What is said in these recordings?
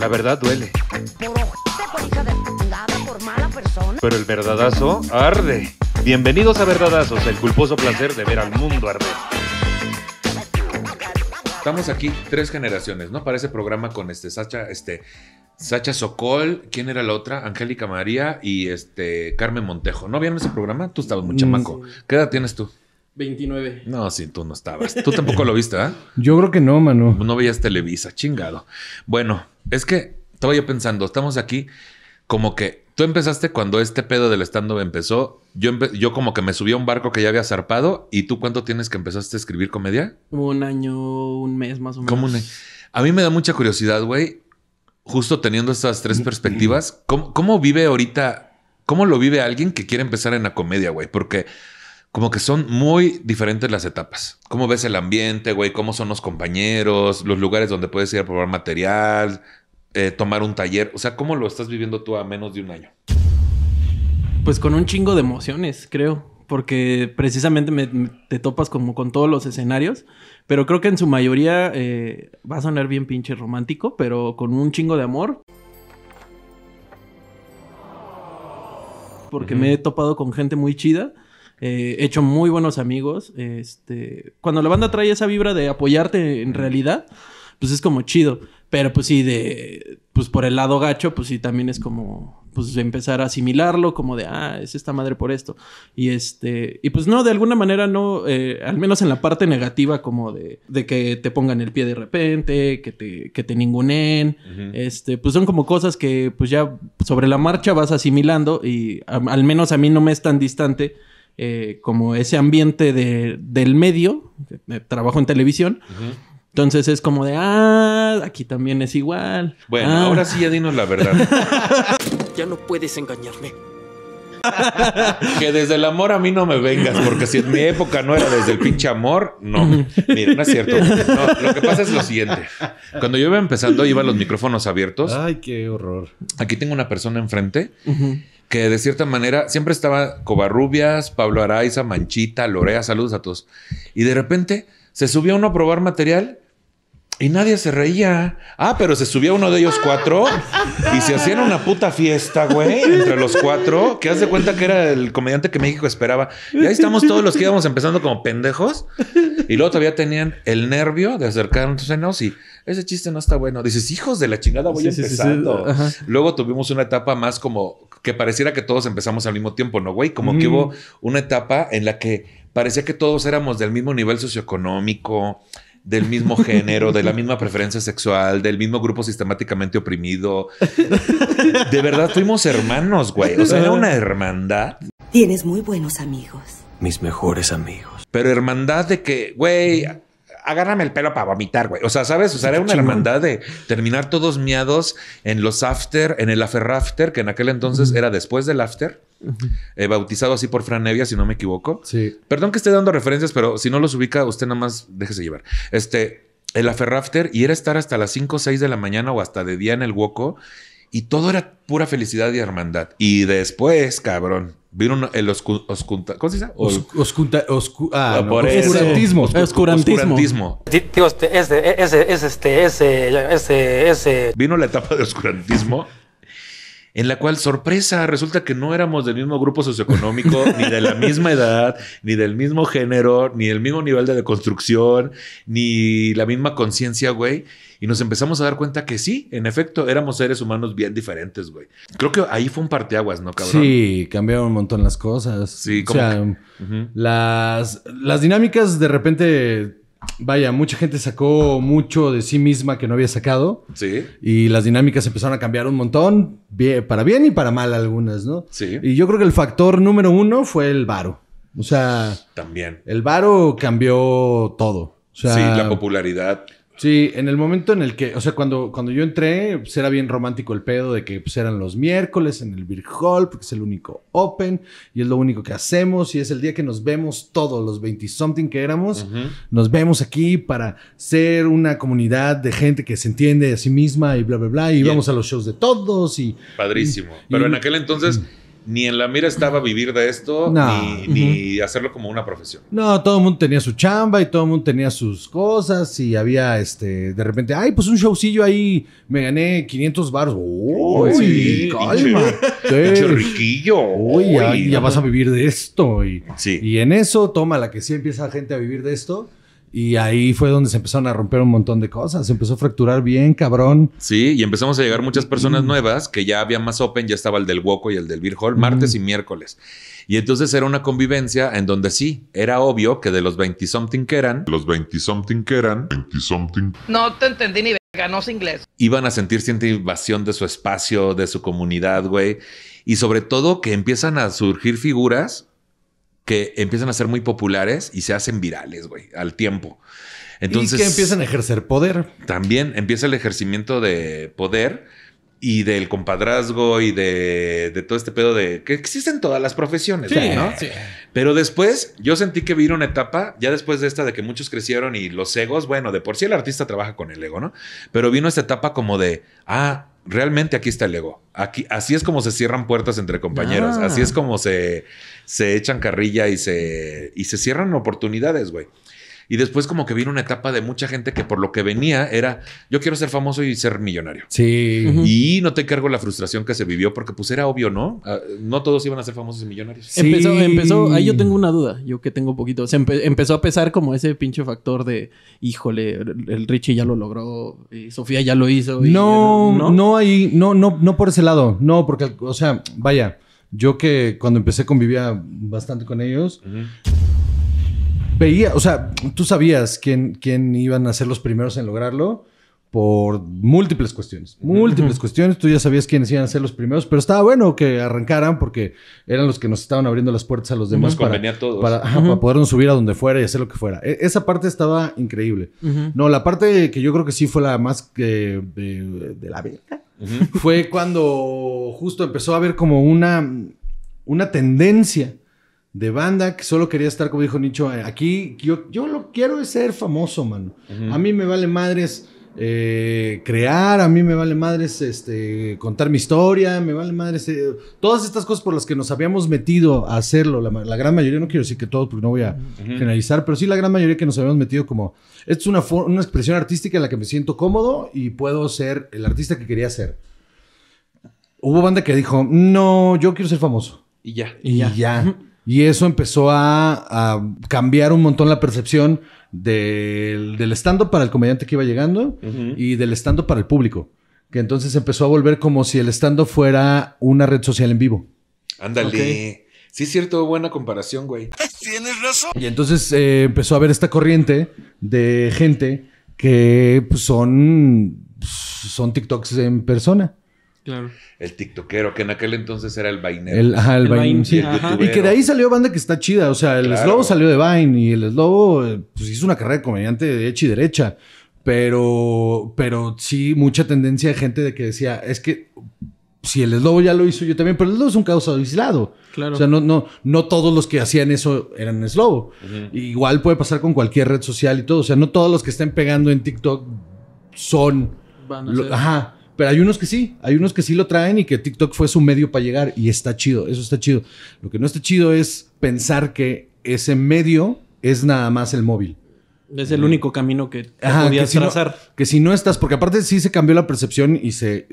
La verdad duele. Pero el verdadazo arde. Bienvenidos a Verdadazos, el culposo placer de ver al mundo arder. Estamos aquí tres generaciones, ¿no? Para ese programa con este Sacha, este Sacha Sokol, ¿quién era la otra? Angélica María y este Carmen Montejo. ¿No vieron ese programa? Tú estabas muy mm. chamaco. ¿Qué edad tienes tú? 29. No, sí, tú no estabas. Tú tampoco lo viste, Yo creo que no, mano. No veías Televisa, chingado. Bueno, es que estaba yo pensando, estamos aquí como que tú empezaste cuando este pedo del stand-up empezó. Yo, yo como que me subí a un barco que ya había zarpado. ¿Y tú cuánto tienes que empezaste a escribir comedia? Un año, un mes más o menos. A mí me da mucha curiosidad, güey. Justo teniendo estas tres mm-hmm. perspectivas, ¿cómo, ¿cómo vive ahorita? ¿Cómo lo vive alguien que quiere empezar en la comedia, güey? Porque como que son muy diferentes las etapas. Cómo ves el ambiente, güey, cómo son los compañeros, los lugares donde puedes ir a probar material, eh, tomar un taller. O sea, ¿cómo lo estás viviendo tú a menos de un año? Pues con un chingo de emociones, creo. Porque precisamente te topas como con todos los escenarios. Pero creo que en su mayoría eh, va a sonar bien pinche romántico, pero con un chingo de amor. Porque me he topado con gente muy chida eh, he hecho muy buenos amigos. Este, cuando la banda trae esa vibra de apoyarte en realidad, pues es como chido. Pero pues sí, de, pues por el lado gacho, pues sí, también es como, pues empezar a asimilarlo, como de, ah, es esta madre por esto. Y este, y pues no, de alguna manera no, eh, al menos en la parte negativa, como de, de que te pongan el pie de repente, que te, que te ningunen, este, pues son como cosas que pues ya sobre la marcha vas asimilando y al menos a mí no me es tan distante eh, como ese ambiente del medio, trabajo en televisión. Entonces es como de, ah, aquí también es igual. Bueno, ah. ahora sí ya dinos la verdad. ya no puedes engañarme. que desde el amor a mí no me vengas, porque si en mi época no era desde el pinche amor, no. Mira, no es cierto. lo que pasa es lo siguiente. Cuando yo iba empezando, iba los micrófonos abiertos. Ay, qué horror. Aquí tengo una persona enfrente que de cierta manera siempre estaba Covarrubias, Pablo Araiza, Manchita, Lorea, saludos a todos. Y de repente se subía uno a probar material y nadie se reía. Ah, pero se subía uno de ellos cuatro y se hacían una puta fiesta, güey, entre los cuatro, que haz de cuenta que era el comediante que México esperaba. Y ahí estamos todos los que íbamos empezando como pendejos. Y luego todavía tenían el nervio de acercarnos y ese chiste no está bueno. Dices, hijos de la chingada, voy a empezando. Luego tuvimos una etapa más como que pareciera que todos empezamos al mismo tiempo, ¿no, güey? Como que hubo mm. una etapa en la que parecía que todos éramos del mismo nivel socioeconómico, del mismo género, de la misma preferencia sexual, del mismo grupo sistemáticamente oprimido. De verdad, fuimos hermanos, güey. O sea, era una hermandad. Tienes muy buenos amigos. Mis mejores amigos. Pero hermandad de que, güey, agárrame el pelo para vomitar, güey. O sea, ¿sabes? O sea, era una hermandad de terminar todos miados en los after, en el after que en aquel entonces era después del after. Eh, bautizado así por Fran Nevia, si no me equivoco. Sí. Perdón que esté dando referencias, pero si no los ubica, usted nada más déjese llevar. Este, el aferrafter y era estar hasta las 5 o 6 de la mañana o hasta de día en el hueco y todo era pura felicidad y hermandad. Y después, cabrón, Vino el oscu ¿cómo se dice? Ah, oscurantismo, oscurantismo. Ese, ese, ese, ese, Vino la etapa de oscurantismo en la cual, sorpresa, resulta que no éramos del mismo grupo socioeconómico, ni de la misma edad, ni del mismo género, ni del mismo nivel de construcción, ni la misma conciencia, güey. Y nos empezamos a dar cuenta que sí, en efecto, éramos seres humanos bien diferentes, güey. Creo que ahí fue un parteaguas, ¿no, cabrón? Sí, cambiaron un montón las cosas. Sí, como. O sea, las, las dinámicas de repente Vaya, mucha gente sacó mucho de sí misma que no había sacado. Sí. Y las dinámicas empezaron a cambiar un montón, bien, para bien y para mal algunas, ¿no? Sí. Y yo creo que el factor número uno fue el varo. O sea... También. El varo cambió todo. sí, la popularidad. Sí, en el momento en el que, o sea, cuando, cuando yo entré, pues era bien romántico el pedo de que pues, eran los miércoles en el Beer Hall, porque es el único open y es lo único que hacemos y es el día que nos vemos todos, los 20 something que éramos, nos vemos aquí para ser una comunidad de gente que se entiende a sí misma y bla, bla, bla, y vamos a los shows de todos y... Padrísimo. Pero en aquel entonces... Mm ni en la mira estaba vivir de esto, ni, hacerlo como una profesión. No, todo el mundo tenía su chamba y todo el mundo tenía sus cosas y había, este, de repente, ay, pues un showcillo ahí, me gané 500 baros. Uy, calma. riquillo. Uy, ya, vas a vivir de esto. Y, sí. y en eso, toma la que sí empieza La gente a vivir de esto y ahí fue donde se empezaron a romper un montón de cosas. Se empezó a fracturar bien, cabrón. Sí, y empezamos a llegar muchas personas mm. nuevas que ya había más open, ya estaba el del Woco y el del Beer Hall, martes mm. y miércoles. Y entonces era una convivencia en donde sí, era obvio que de los 20 something que eran, los 20 something que eran, 20 something. No te entendí ni verga, no sé inglés. Iban a sentir cierta invasión de su espacio, de su comunidad, güey. Y sobre todo que empiezan a surgir figuras que empiezan a ser muy populares y se hacen virales, güey, al tiempo. Entonces, que empiezan a ejercer poder. También empieza el ejercimiento de poder y del compadrazgo y de, todo este pedo de que existen todas las profesiones, ¿no? Sí. Pero después yo sentí que vino una etapa, ya después de esta de que muchos crecieron y los egos, bueno, de por sí el artista trabaja con el ego, ¿no? Pero vino esta etapa como de, ah, realmente aquí está el ego. Aquí, así es como se cierran puertas entre compañeros. Ah. Así es como se, se echan carrilla y se, y se cierran oportunidades, güey. Y después como que vino una etapa de mucha gente que por lo que venía era, yo quiero ser famoso y ser millonario. Sí. Y no te cargo la frustración que se vivió porque pues era obvio, ¿no? Ah, no todos iban a ser famosos y millonarios. Sí. Empezó, empezó, ahí yo tengo una duda, yo que tengo un poquito, se empezó a pesar como ese pinche factor de, híjole, el, Richie ya lo logró, y Sofía ya lo hizo. no, no, no, ahí, no, no, no por ese lado, no, porque, o sea, vaya. Yo que cuando empecé convivía bastante con ellos, veía, o sea, tú sabías quién, quién iban a ser los primeros en lograrlo por múltiples cuestiones. Múltiples cuestiones. Tú ya sabías quiénes iban a ser los primeros, pero estaba bueno que arrancaran porque eran los que nos estaban abriendo las puertas a los demás. para, Para, podernos subir a donde fuera y hacer lo que fuera. E, esa parte estaba increíble. No, la parte que yo creo que sí fue la más de, la verga fue cuando justo empezó a haber como una, una tendencia de banda que solo quería estar, como dijo Nicho, eh, aquí yo, yo lo quiero es ser famoso, mano. A mí me vale madres eh, crear, a mí me vale madres este, contar mi historia, me vale madres eh, todas estas cosas por las que nos habíamos metido a hacerlo. La, gran mayoría, no quiero decir que todos porque no voy a generalizar, pero sí la gran mayoría que nos habíamos metido como, esto es una, una expresión artística en la que me siento cómodo y puedo ser el artista que quería ser. Hubo banda que dijo, no, yo quiero ser famoso. Y ya. Y, ya. Y eso empezó a, cambiar un montón la percepción del, estando para el comediante que iba llegando y del estando para el público. Que entonces empezó a volver como si el estando fuera una red social en vivo. Ándale. Sí, es cierto, buena comparación, güey. Tienes razón. Y entonces eh, empezó a haber esta corriente de gente que pues, son, son TikToks en persona. Claro. El tiktokero, que en aquel entonces era el vainero. y que de ahí salió banda que está chida. O sea, el Slobo salió de vain y el Slobo eh, pues, hizo una carrera de comediante de derecha y derecha. Pero, pero sí, mucha tendencia de gente de que decía, es que si el Slobo ya lo hizo yo también, pero el Slobo es un caso aislado. Claro. O sea, no, no, no todos los que hacían eso eran Slobo. Igual puede pasar con cualquier red social y todo. O sea, no todos los que estén pegando en TikTok son... Ajá. Pero hay unos que sí, hay unos que sí lo traen y que TikTok fue su medio para llegar y está chido, eso está chido. Lo que no está chido es pensar que ese medio es nada más el móvil. Es el único camino que podías trazar. que si no estás, porque aparte sí se cambió la percepción y se,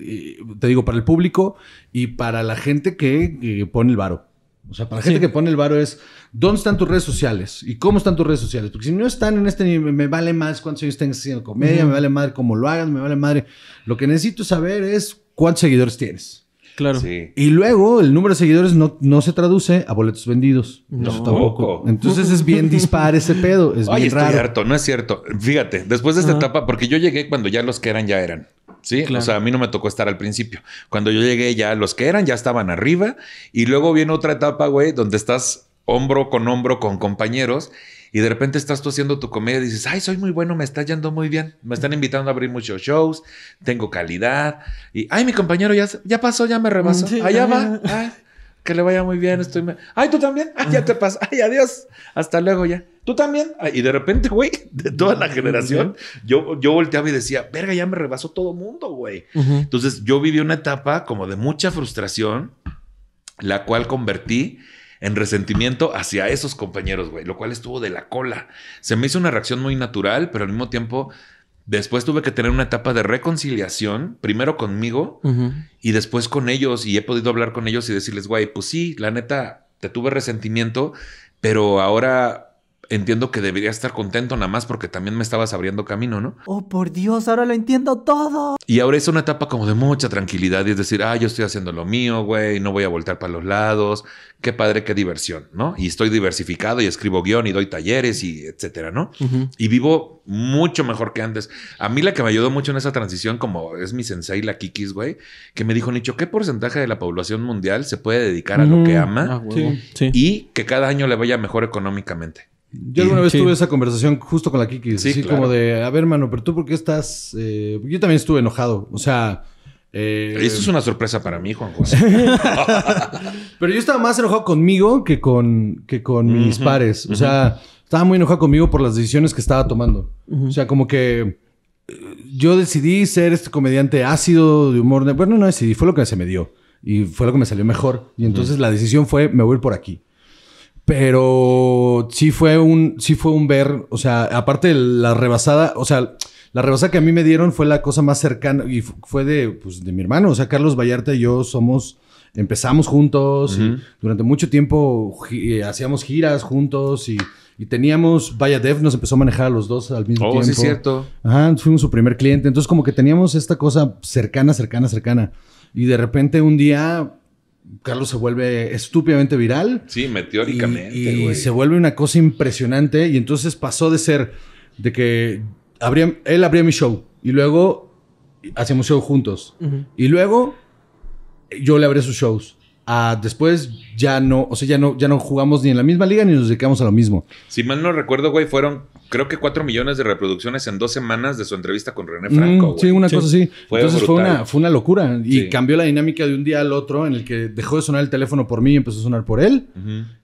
te digo, para el público y para la gente que pone el varo. O sea, para la gente que pone el varo es, ¿dónde están tus redes sociales? ¿Y cómo están tus redes sociales? Porque si no están en este nivel, me vale más cuántos años estén haciendo comedia, me vale madre cómo lo hagan, me vale madre. Lo que necesito saber es cuántos seguidores tienes. Claro. Y luego el número de seguidores no, no se traduce a boletos vendidos. No. tampoco. Entonces es bien dispar ese pedo. Es cierto, no es cierto. Fíjate, después de esta etapa, porque yo llegué cuando ya los que eran ya eran. Sí, o sea, a mí no me tocó estar al principio. Cuando yo llegué ya los que eran ya estaban arriba y luego viene otra etapa, güey, donde estás hombro con hombro con compañeros y de repente estás tú haciendo tu comedia y dices, ay, soy muy bueno, me está yendo muy bien, me están invitando a abrir muchos shows, tengo calidad y, ay, mi compañero ya, ya pasó, ya me rebasó, allá va. que le vaya muy bien, estoy... Ay, tú también, ya te pasa, ay, adiós, hasta luego ya. Tú también. y de repente, güey, de toda la generación, yo, yo volteaba y decía, verga, ya me rebasó todo mundo, güey. Entonces yo viví una etapa como de mucha frustración, la cual convertí en resentimiento hacia esos compañeros, güey, lo cual estuvo de la cola. Se me hizo una reacción muy natural, pero al mismo tiempo Después tuve que tener una etapa de reconciliación, primero conmigo y después con ellos. Y he podido hablar con ellos y decirles, guay, pues sí, la neta, te tuve resentimiento, pero ahora entiendo que debería estar contento nada más porque también me estabas abriendo camino, ¿no? Oh, por Dios, ahora lo entiendo todo. Y ahora es una etapa como de mucha tranquilidad y es decir, ah, yo estoy haciendo lo mío, güey, no voy a voltar para los lados, qué padre, qué diversión, ¿no? Y estoy diversificado y escribo guión y doy talleres y etcétera, ¿no? Y vivo mucho mejor que antes. A mí la que me ayudó mucho en esa transición, como es mi sensei, la Kikis, güey, que me dijo, Nicho, ¿qué porcentaje de la población mundial se puede dedicar a lo que mm. ama? Ah, y que cada año le vaya mejor económicamente. Yo alguna vez tuve esa conversación justo con la Kiki. así como de, a ver, mano, pero tú por qué estás. Eh, yo también estuve enojado. O sea. Eh, Eso es una sorpresa para mí, Juan José. pero yo estaba más enojado conmigo que con, que con mis pares. O sea, estaba muy enojado conmigo por las decisiones que estaba tomando. O sea, como que eh, yo decidí ser este comediante ácido de humor. Bueno, no decidí, fue lo que se me dio. Y fue lo que me salió mejor. Y entonces la decisión fue, me voy por aquí. Pero sí fue un, sí fue un ver, o sea, aparte la rebasada, o sea, la rebasada que a mí me dieron fue la cosa más cercana y fue pues, de, mi hermano. O sea, Carlos Vallarta y yo somos, empezamos juntos y durante mucho tiempo eh, hacíamos giras juntos y, teníamos, vaya Dev nos empezó a manejar a los dos al mismo oh, tiempo. Sí, es cierto. Ajá, fuimos su primer cliente. Entonces, como que teníamos esta cosa cercana, cercana, cercana. Y de repente un día Carlos se vuelve estúpidamente viral. Sí, meteóricamente. Y, se vuelve una cosa impresionante. Y entonces pasó de ser de que abría, él abría mi show y luego hacíamos show juntos. Y luego yo le abría sus shows. Ah, después ya no, o sea, ya no, ya no jugamos ni en la misma liga ni nos dedicamos a lo mismo. Si mal no recuerdo, güey, fueron creo que cuatro millones de reproducciones en dos semanas de su entrevista con René Franco. Mm, sí, una cosa así. Entonces fue una, locura y cambió la dinámica de un día al otro en el que dejó de sonar el teléfono por mí y empezó a sonar por él.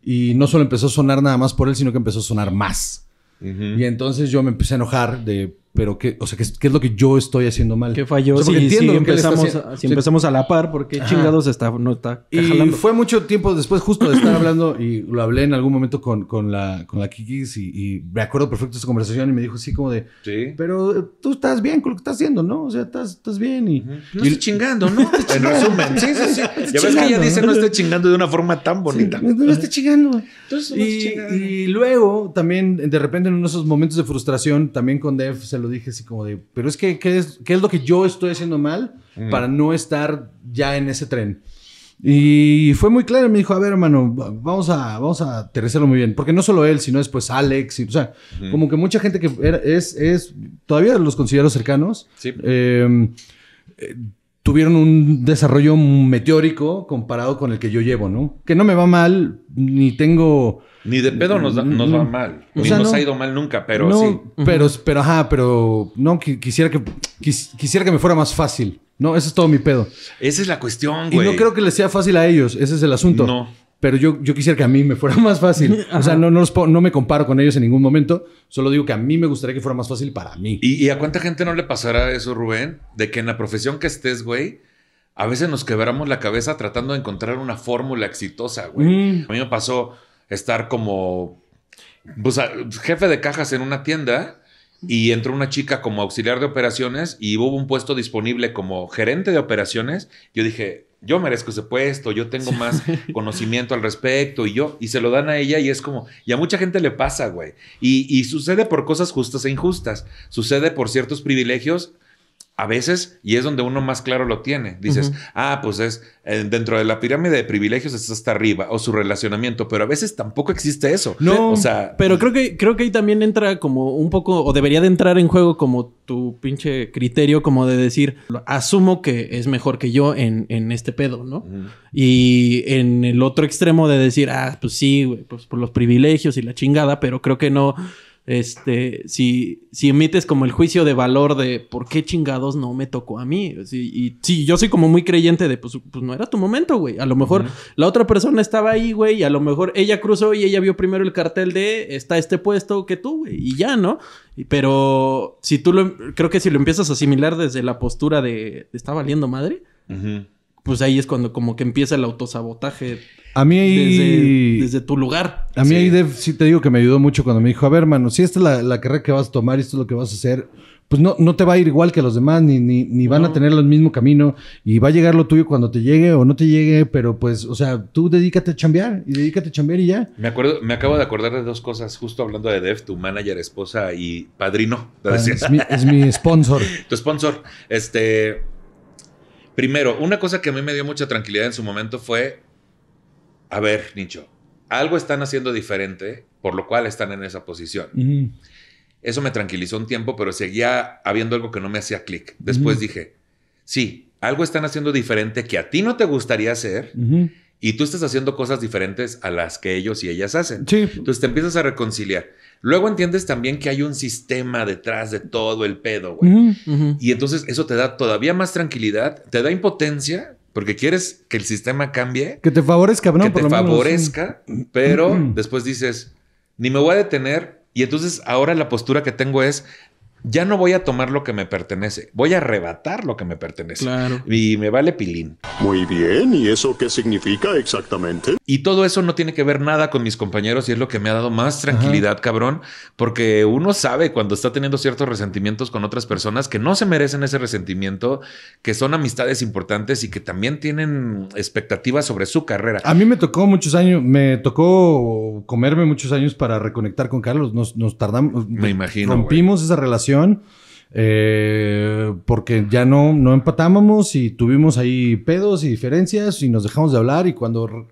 Y no solo empezó a sonar nada más por él, sino que empezó a sonar más. Y entonces yo me empecé a enojar de pero qué, o sea, ¿qué, es lo que yo estoy haciendo mal? ¿Qué falló? sí, empezamos, a, empezamos a la par, porque chingados está, no está Y fue mucho tiempo después justo de estar hablando y lo hablé en algún momento con, la, la Kikis y, me acuerdo perfecto esa conversación y me dijo así como de, pero tú estás bien con lo que estás haciendo, ¿no? O sea, estás, bien y... No estoy chingando, ¿no? en resumen, sí, sí, sí. Ya ves que ella dice no estoy chingando de una forma tan bonita. no, chingando. Entonces, y, luego también de repente en uno esos momentos de frustración también con Dev se lo dije así como de, pero es que, ¿qué es, lo que yo estoy haciendo mal para no estar ya en ese tren? Y fue muy claro, me dijo, a ver, hermano, vamos a, vamos a aterrizarlo muy bien. Porque no solo él, sino después Alex, y, o sea, como que mucha gente que es, es, todavía los considero cercanos. Sí. Em, eh, tuvieron un desarrollo meteórico comparado con el que yo llevo, ¿no? Que no me va mal, ni tengo... Ni de pedo nos, mm, nos mm, va mm. mal. O ni nos ha ido mal nunca, pero sí. Pero, pero, ajá, pero no, quisiera que, quisiera que me fuera más fácil. No, ese es todo mi pedo. Esa es la cuestión, güey. Y no creo que les sea fácil a ellos, ese es el asunto. No pero yo, quisiera que a mí me fuera más fácil. O sea, no, no, no, me comparo con ellos en ningún momento, solo digo que a mí me gustaría que fuera más fácil para mí. ¿Y, a cuánta gente no le pasará eso, Rubén? De que en la profesión que estés, güey, a veces nos quebramos la cabeza tratando de encontrar una fórmula exitosa, güey. A mí me pasó estar como pues, jefe de cajas en una tienda y entró una chica como auxiliar de operaciones y hubo un puesto disponible como gerente de operaciones. Yo dije, yo merezco ese puesto, yo tengo más conocimiento al respecto y yo, y se lo dan a ella y es como, y a mucha gente le pasa, güey. Y, y sucede por cosas justas e injustas, sucede por ciertos privilegios a veces, y es donde uno más claro lo tiene, dices, ah, pues es eh, dentro de la pirámide de privilegios es hasta arriba, o su relacionamiento, pero a veces tampoco existe eso. No, o sea, pero creo que, creo que ahí también entra como un poco, o debería de entrar en juego como tu pinche criterio, como de decir, asumo que es mejor que yo en, en este pedo, ¿no? Y en el otro extremo de decir, ah, pues sí, pues por los privilegios y la chingada, pero creo que no este, si, si emites como el juicio de valor de por qué chingados no me tocó a mí. y sí, yo soy como muy creyente de pues, pues no era tu momento, güey. A lo mejor la otra persona estaba ahí, güey, y a lo mejor ella cruzó y ella vio primero el cartel de está este puesto que tú, güey, y ya, ¿no? Pero si tú lo, em, creo que si lo empiezas a asimilar desde la postura de está valiendo madre, pues ahí es cuando como que empieza el autosabotaje a mí ahí... Desde, tu lugar. A mí ahí, Dev, sí te digo que me ayudó mucho cuando me dijo, a ver, mano, si esta es la, carrera que vas a tomar y esto es lo que vas a hacer, pues no, no te va a ir igual que los demás, ni, ni, van a tener el mismo camino, y va a llegar lo tuyo cuando te llegue o no te llegue, pero pues, o sea, tú dedícate a chambear, y dedícate a chambear y ya. Me acuerdo, me acabo de acordar de dos cosas, justo hablando de Dev, tu manager, esposa y padrino. Ah, es, mi, es mi sponsor. tu sponsor. Este... Primero, una cosa que a mí me dio mucha tranquilidad en su momento fue a ver, Nicho, algo están haciendo diferente, por lo cual están en esa posición. Eso me tranquilizó un tiempo, pero seguía habiendo algo que no me hacía clic. Después dije, sí, algo están haciendo diferente que a ti no te gustaría hacer. Y tú estás haciendo cosas diferentes a las que ellos y ellas hacen. Entonces te empiezas a reconciliar. Luego entiendes también que hay un sistema detrás de todo el pedo, güey. Y entonces eso te da todavía más tranquilidad, te da impotencia, porque quieres que el sistema cambie. Que te favorezca, ¿no? Que te favorezca, pero después dices, ni me voy a detener. Y entonces ahora la postura que tengo es, ya no voy a tomar lo que me pertenece, voy a arrebatar lo que me pertenece. Y me vale pilín. Muy bien, ¿y eso qué significa exactamente? Y todo eso no tiene que ver nada con mis compañeros y es lo que me ha dado más tranquilidad, cabrón, porque uno sabe cuando está teniendo ciertos resentimientos con otras personas que no se merecen ese resentimiento, que son amistades importantes y que también tienen expectativas sobre su carrera. A mí me tocó muchos años, me tocó comerme muchos años para reconectar con Carlos, nos, tardamos, me imagino. Rompimos esa relación eh, porque ya no, no empatábamos y tuvimos ahí pedos y diferencias y nos dejamos de hablar y cuando...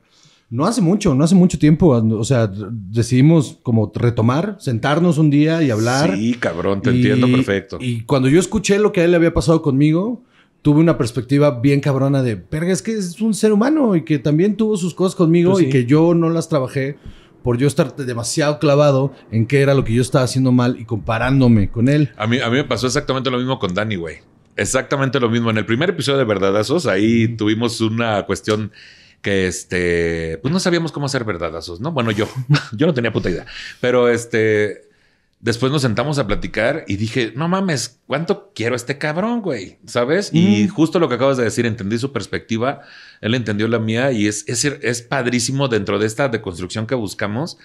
No hace mucho, no hace mucho tiempo, ah, o sea, decidimos como retomar, sentarnos un día y hablar. Sí, cabrón, te entiendo perfecto. Y cuando yo escuché lo que a él le había pasado conmigo, tuve una perspectiva bien cabrona de, verga, es que es un ser humano y que también tuvo sus cosas conmigo pues y que yo no las trabajé por yo estar demasiado clavado en qué era lo que yo estaba haciendo mal y comparándome con él. A mí, a mí me pasó exactamente lo mismo con Danny, güey. Exactamente lo mismo. En el primer episodio de Verdadazos, ahí tuvimos una cuestión que este, pues no sabíamos cómo hacer verdadazos, ¿no? Bueno, yo, yo no tenía puta idea, pero este, Después nos sentamos a platicar y dije, no mames, ¿cuánto quiero a este cabrón, güey? ¿Sabes? Y mm. justo lo que acabas de decir, entendí su perspectiva, él entendió la mía y es, es, es padrísimo dentro de esta deconstrucción que buscamos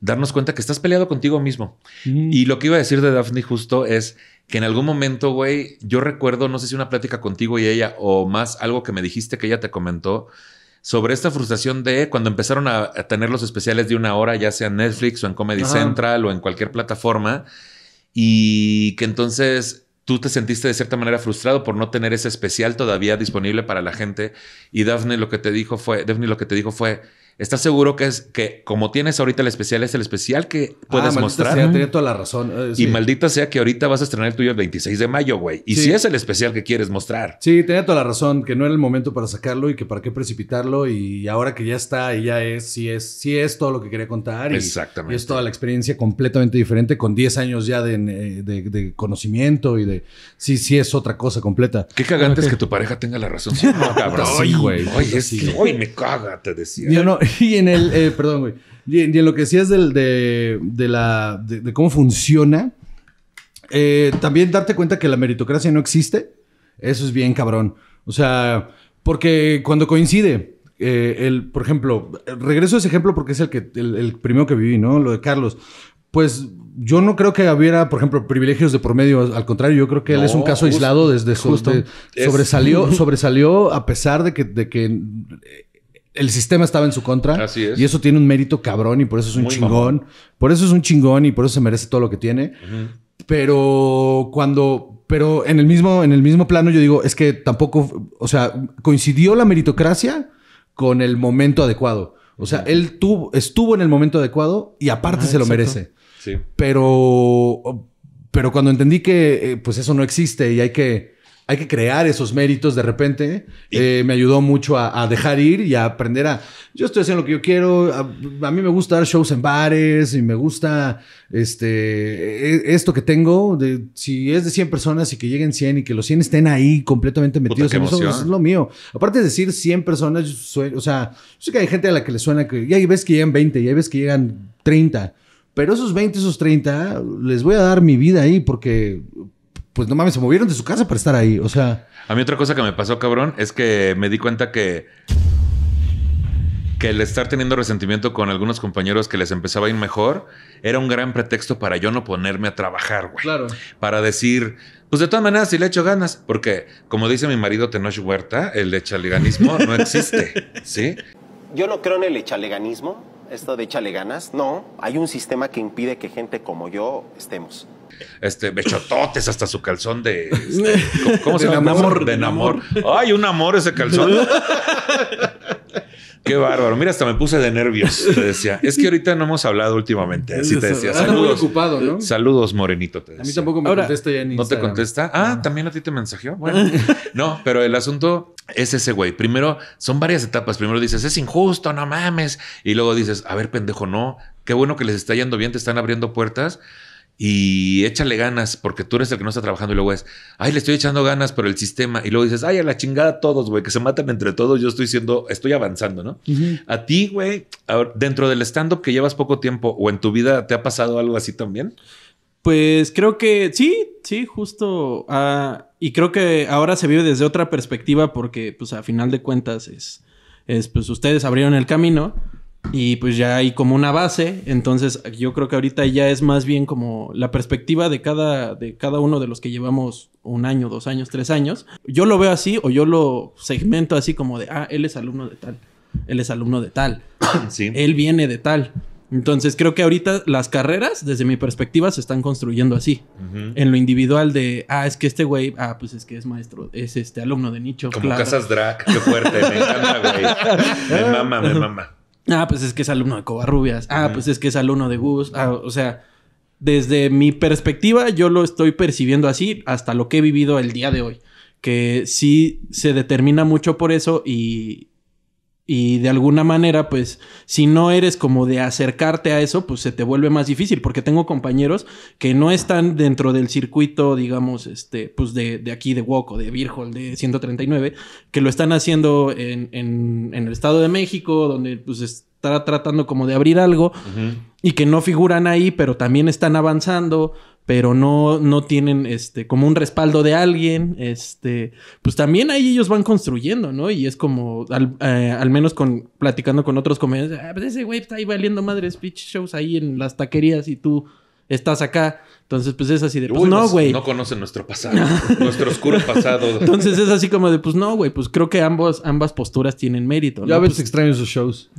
darnos cuenta que estás peleado contigo mismo. Mm. Y lo que iba a decir de Daphne justo es que en algún momento, güey, yo recuerdo, no sé si una plática contigo y ella o más algo que me dijiste que ella te comentó, sobre esta frustración de cuando empezaron a, tener los especiales de una hora, ya sea en Netflix o en Comedy Central o en cualquier plataforma, y que entonces tú te sentiste de cierta manera frustrado por no tener ese especial todavía disponible para la gente, y Daphne lo que te dijo fue, Daphne lo que te dijo fue, ¿Estás seguro que es que como tienes ahorita el especial es el especial que puedes mostrar? Sea, tenía toda la razón. Eh, y maldita sea que ahorita vas a estrenar el tuyo el 26 de mayo, güey. Y si es el especial que quieres mostrar. Sí, tenía toda la razón, que no era el momento para sacarlo y que para qué precipitarlo y ahora que ya está y ya es, sí es, sí es todo lo que quería contar. Exactamente. Y es toda la experiencia completamente diferente con 10 años ya eh, de, conocimiento y de... Sí, sí es otra cosa completa. Qué cagante es que tu pareja tenga la razón. No, cabrón. Ay, güey. Oye, es que hoy me caga, te decía. Yo no y en el, eh, perdón, Y, en lo que decías del, de, de, la, de, cómo funciona, eh, también darte cuenta que la meritocracia no existe, eso es bien cabrón. O sea, porque cuando coincide, eh, el, por ejemplo, regreso a ese ejemplo porque es el, que, el, primero que viví, ¿no? Lo de Carlos. Pues yo no creo que hubiera, por ejemplo, privilegios de por medio. Al contrario, yo creo que él es un caso aislado desde su... sobresalió, sobresalió a pesar de que, de que el sistema estaba en su contra. Y eso tiene un mérito cabrón y por eso es un chingón. Por eso es un chingón y por eso se merece todo lo que tiene. Pero cuando. Pero en el, mismo, en el mismo plano yo digo, es que tampoco. O sea, coincidió la meritocracia con el momento adecuado. O sea, él estuvo en el momento adecuado y aparte ah, se lo merece. Sí. Pero. Pero cuando entendí que eh, pues eso no existe y hay que hay que crear esos méritos de repente. Eh, me ayudó mucho a, dejar ir y a aprender a. Yo estoy haciendo lo que yo quiero. A, mí me gusta dar shows en bares y me gusta este, e, e, esto que tengo. si es de 100 personas y que lleguen 100 y que los 100 estén ahí completamente metidos en eso, es lo mío. Aparte de decir 100 personas, o sea, yo sé que hay gente a la que le suena que. Y ahí ves que llegan 20 y hay ves que llegan 30. Pero esos 20, esos 30, les voy a dar mi vida ahí porque pues no mames, se movieron de su casa para estar ahí. O sea. A mí otra cosa que me pasó, cabrón, es que me di cuenta que. Que el estar teniendo resentimiento con algunos compañeros que les empezaba a ir mejor era un gran pretexto para yo no ponerme a trabajar, güey. Claro. Para decir, pues de todas maneras, si le echo ganas, porque como dice mi marido Tenoch Huerta, el echaleganismo no existe, ¿sí? Yo no creo en el echaleganismo, esto de échale ganas, no. Hay un sistema que impide que gente como yo estemos este, bechototes hasta su calzón de. Este, ¿Cómo se llama? Amor, de enamor. Ay, un amor ese calzón. Qué bárbaro. Mira, hasta me puse de nervios. Te decía, es que ahorita no hemos hablado últimamente. Así te decía. Saludos, ocupado, ¿no? Saludos, Morenito. Te A mí tampoco me contesta ya ni. ¿No te contesta? Ah, también a ti te mensajeó. Bueno, no, pero el asunto es ese güey. Primero, son varias etapas. Primero dices, es injusto, no mames. Y luego dices, a ver, pendejo, no. Qué bueno que les está yendo bien, te están abriendo puertas y échale ganas, porque tú eres el que no está trabajando y luego es, ay, le estoy echando ganas, pero el sistema, y luego dices, ay, a la chingada todos, güey, que se matan entre todos, yo estoy siendo, estoy avanzando, ¿no? A ti, güey, dentro del stand-up que llevas poco tiempo o en tu vida, ¿te ha pasado algo así también? Pues creo que sí, sí, justo. Ah, y creo que ahora se vive desde otra perspectiva porque, pues, a final de cuentas es, es pues, ustedes abrieron el camino y pues ya hay como una base, entonces yo creo que ahorita ya es más bien como la perspectiva de cada, de cada uno de los que llevamos un año, dos años, tres años. Yo lo veo así o yo lo segmento así como de, ah, él es alumno de tal, él es alumno de tal, él viene de tal. Entonces creo que ahorita las carreras, desde mi perspectiva, se están construyendo así. En lo individual de, ah, es que este güey, ah, pues es que es maestro, es este alumno de nicho. Como Casas Drag, qué fuerte, me encanta, güey. Me mama, me mama. Ah, pues es que es alumno de Covarrubias. Ah, pues es que es alumno de Gus. Ah, o sea, desde mi perspectiva, yo lo estoy percibiendo así hasta lo que he vivido el día de hoy. Que sí se determina mucho por eso y, y de alguna manera, pues, si no eres como de acercarte a eso, pues se te vuelve más difícil, porque tengo compañeros que no están dentro del circuito, digamos, este, pues de, aquí, de Woco, de Virgol, de 139, que lo están haciendo en, el Estado de México, donde pues está tratando como de abrir algo y que no figuran ahí, pero también están avanzando pero no, no tienen este, como un respaldo de alguien, este, pues también ahí ellos van construyendo, ¿no? Y es como, al, eh, menos con, platicando con otros comediantes, ah, pues ese güey está ahí valiendo madres, pitch shows ahí en las taquerías y tú estás acá. Entonces, pues es así de, pues no, güey. No conocen nuestro pasado, nuestro oscuro pasado. Entonces es así como de, pues no, güey, pues creo que ambos, ambas posturas tienen mérito. Yo a veces pues, extraño sus shows.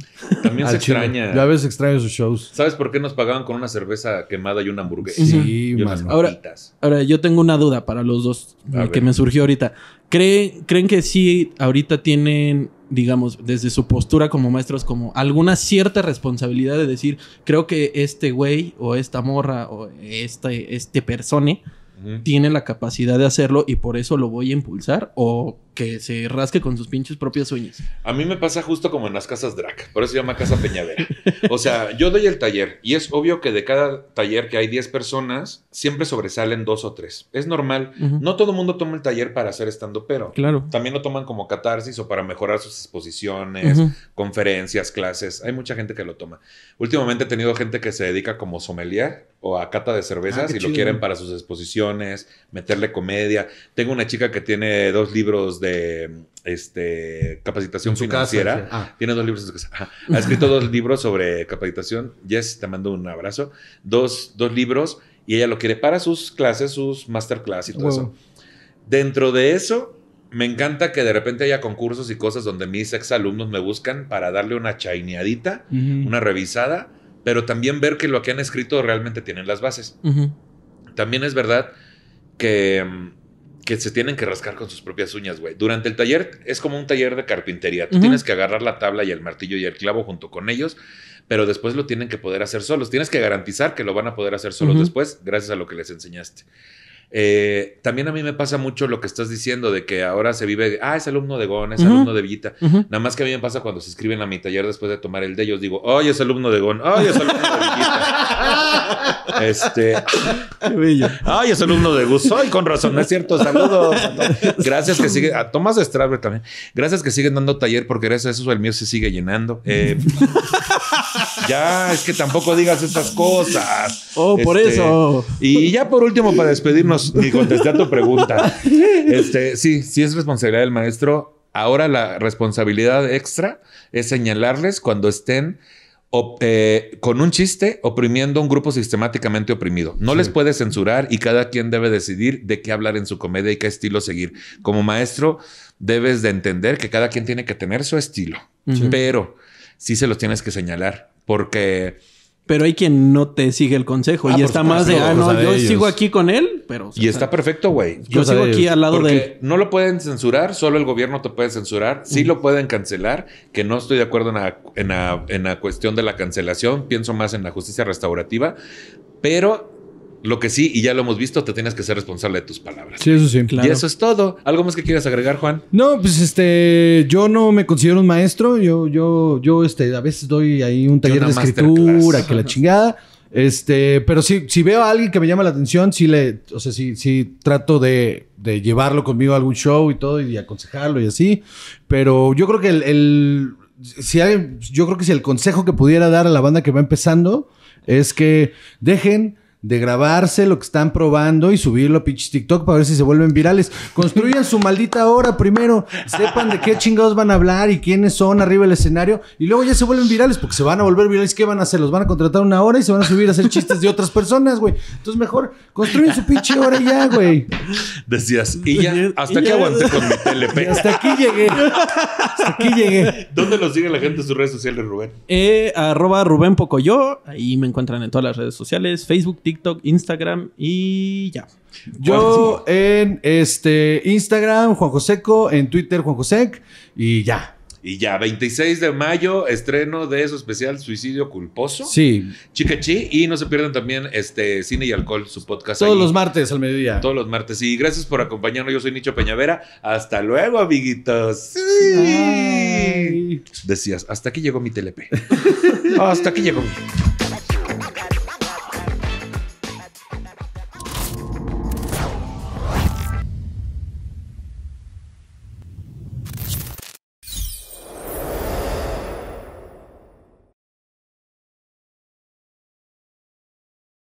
También se extraña. Yo a veces extraño sus shows. ¿Sabes por qué nos pagaban con una cerveza quemada y una hamburguesa? Sí, más ahora, yo tengo una duda para los dos eh, que me surgió ahorita. ¿Creen, ¿Creen que sí ahorita tienen digamos, desde su postura como maestros, como alguna cierta responsabilidad de decir, creo que este güey o esta morra o este, este persone tiene la capacidad de hacerlo y por eso lo voy a impulsar o que se rasque con sus pinches propias uñas. A mí me pasa justo como en las casas drag, por eso se llama Casa Peñavera. o sea, yo doy el taller y es obvio que de cada taller que hay 10 personas, siempre sobresalen dos o tres. Es normal. No todo el mundo toma el taller para hacer estando pero. Claro. También lo toman como catarsis o para mejorar sus exposiciones, conferencias, clases. Hay mucha gente que lo toma. Últimamente he tenido gente que se dedica como sommelier o a cata de cervezas ah, y lo quieren para sus exposiciones, meterle comedia. Tengo una chica que tiene dos libros de este, capacitación financiera. Ah. Tiene dos libros Ha escrito dos libros sobre capacitación. Jess, te mando un abrazo. Dos, dos libros y ella lo quiere para sus clases, sus masterclass y todo eso. Dentro de eso, me encanta que de repente haya concursos y cosas donde mis ex alumnos me buscan para darle una chaineadita, una revisada, pero también ver que lo que han escrito realmente tienen las bases. También es verdad que mm, que se tienen que rascar con sus propias uñas, güey. Durante el taller es como un taller de carpintería. Tú tienes que agarrar la tabla y el martillo y el clavo junto con ellos, pero después lo tienen que poder hacer solos. Tienes que garantizar que lo van a poder hacer solos después, gracias a lo que les enseñaste. Eh, también a mí me pasa mucho lo que estás diciendo de que ahora se vive, ah, es alumno de Gon, es alumno de Villita. Nada más que a mí me pasa cuando se escriben a mi taller después de tomar el de ellos, digo, ay, es alumno de Gon, ay, es alumno de Villita. este, ay, es alumno de Gus, ay, con razón, no es cierto, saludos. Gracias que sigue, a Tomás Straber también, gracias que siguen dando taller porque gracias a eso el mío se sigue llenando. Eh. ya, es que tampoco digas estas cosas. Oh, por este, eso. Y ya por último, para despedirnos y contestar tu pregunta. Este, sí, sí es responsabilidad del maestro. Ahora la responsabilidad extra es señalarles cuando estén eh, con un chiste oprimiendo a un grupo sistemáticamente oprimido. No les puede censurar y cada quien debe decidir de qué hablar en su comedia y qué estilo seguir. Como maestro, debes de entender que cada quien tiene que tener su estilo, pero sí se los tienes que señalar. Porque... Pero hay quien no te sigue el consejo y ah, está más de, ah, no, yo sigo aquí con él, pero... y está perfecto, güey. Yo sigo aquí al lado de... No lo pueden censurar, solo el gobierno te puede censurar, sí lo pueden cancelar, que no estoy de acuerdo en en la cuestión de la cancelación, pienso más en la justicia restaurativa, pero lo que sí, y ya lo hemos visto, te tienes que ser responsable de tus palabras. Sí, eso sí, claro. Y eso es todo. ¿Algo más que quieras agregar, Juan? No, pues este, yo no me considero un maestro. Yo, yo, yo, este, a veces doy ahí un taller de escritura, que la chingada. Este, pero sí, si veo a alguien que me llama la atención, sí le, o sea, sí, sí trato de, llevarlo conmigo a algún show y todo y aconsejarlo y así. Pero yo creo que el, el si yo creo que si el consejo que pudiera dar a la banda que va empezando es que dejen de grabarse lo que están probando y subirlo a pinche TikTok para ver si se vuelven virales. Construyan su maldita hora primero, sepan de qué chingados van a hablar y quiénes son arriba del escenario y luego ya se vuelven virales porque se van a volver virales. ¿Qué van a hacer? Los van a contratar una hora y se van a subir a hacer chistes de otras personas, güey. Entonces mejor construyen su pinche hora ya, güey. Decías, y ya, hasta que aguanté con mi TLP. hasta aquí llegué. Hasta aquí llegué. ¿Dónde los sigue la gente en sus redes sociales, Rubén? Eh, arroba Rubén Pocoyo. Ahí me encuentran en todas las redes sociales. Facebook, TikTok, Instagram y ya. Yo en este Instagram, Juan Joseco, en Twitter, Juan Josec, y ya. Y ya, 26 de mayo, estreno de su especial Suicidio Culposo. Sí. Chica Chi. Y no se pierdan también este Cine y Alcohol, su podcast. Todos los martes al mediodía. Todos los martes. Y gracias por acompañarnos. Yo soy Nicho Peñavera. Hasta luego, amiguitos. Sí. Decías, hasta aquí llegó mi TLP. hasta aquí llegó mi.